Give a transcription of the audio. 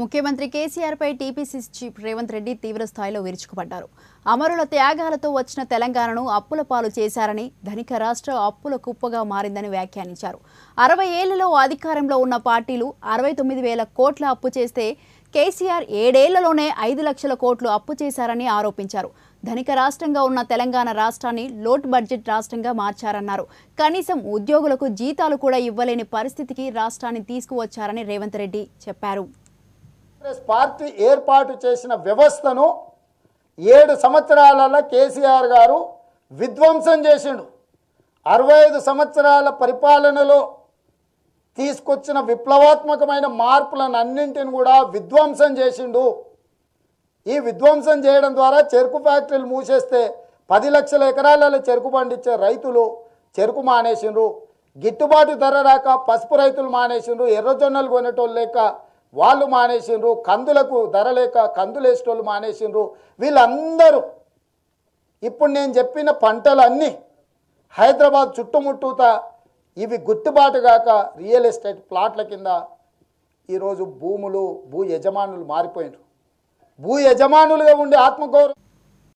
ముఖ్యమంత్రి కేసీఆర్పై TPC chief Revanth Reddy తీవ్ర స్థాయిలో విరుచుకుపడ్డారు అమరుల త్యాగాలతో వచ్చిన తెలంగాణను అప్పుల పాలు చేశారని ధనిక రాష్ట్ర అప్పుల కుప్పగా మారిందని వ్యాఖ్యానించారు అరవై ఏళ్లలో అధికారంలో ఉన్న పార్టీలు అరవై తొమ్మిది వేల కోట్ల అప్పు చేస్తే కేసీఆర్ ఏడేళ్లలోనే ఐదు లక్షల కోట్లు అప్పు చేశారని ఆరోపించారు ధనిక రాష్ట్రంగా ఉన్న తెలంగాణ రాష్ట్రాన్ని లోట్ బడ్జెట్ రాష్ట్రంగా మార్చారన్నారు కనీసం ఉద్యోగులకు జీతాలు కూడా ఇవ్వలేని పరిస్థితికి రాష్ట్రాన్ని తీసుకువచ్చారని రేవంత్ రెడ్డి చెప్పారు కాంగ్రెస్ పార్టీ ఏర్పాటు చేసిన వ్యవస్థను ఏడు సంవత్సరాలలో కేసీఆర్ గారు విధ్వంసం చేసిండు అరవై ఐదు సంవత్సరాల పరిపాలనలో తీసుకొచ్చిన విప్లవాత్మకమైన మార్పులను అన్నింటిని కూడా విధ్వంసం చేసిండు ఈ విధ్వంసం చేయడం ద్వారా చెరుకు ఫ్యాక్టరీలు మూసేస్తే పది లక్షల ఎకరాలలో చెరుకు పండించే రైతులు చెరుకు మానేసిండ్రు గిట్టుబాటు ధర రాక పసుపు రైతులు మానేసిండ్రు ఎర్రజొన్నలు కొనేటోళ్ళు లేక వాళ్ళు మానేసిండ్రు కందులకు ధర లేక కందులేసేటోళ్ళు మానేసిండ్రు వీళ్ళందరూ ఇప్పుడు నేను చెప్పిన పంటలన్నీ హైదరాబాద్ చుట్టుముట్టూత ఇవి గుర్తుబాటు కాక రియల్ ఎస్టేట్ ప్లాట్ల కింద ఈరోజు భూములు భూ యజమానులు మారిపోయినారు భూ యజమానులుగా ఉండే ఆత్మగౌరవం